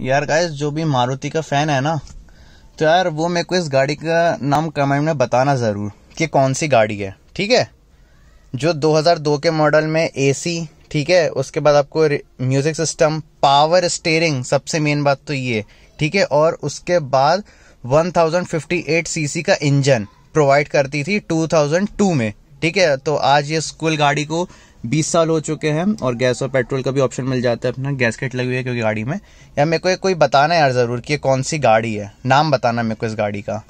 यार गाइस जो भी मारुति का फैन है ना तो यार वो मेरे को इस गाड़ी का नाम कमेंट में बताना ज़रूर कि कौन सी गाड़ी है ठीक है जो 2002 के मॉडल में एसी ठीक है उसके बाद आपको म्यूज़िक सिस्टम पावर स्टेयरिंग सबसे मेन बात तो ये ठीक है और उसके बाद 1058 सीसी का इंजन प्रोवाइड करती थी 2002 में ठीक है तो आज ये स्कूल गाड़ी को 20 साल हो चुके हैं और गैस और पेट्रोल का भी ऑप्शन मिल जाता है अपना गैस लगी हुई है क्योंकि गाड़ी में यार मेरे को कोई बताना यार ज़रूर कि ये कौन सी गाड़ी है नाम बताना मेरे को इस गाड़ी का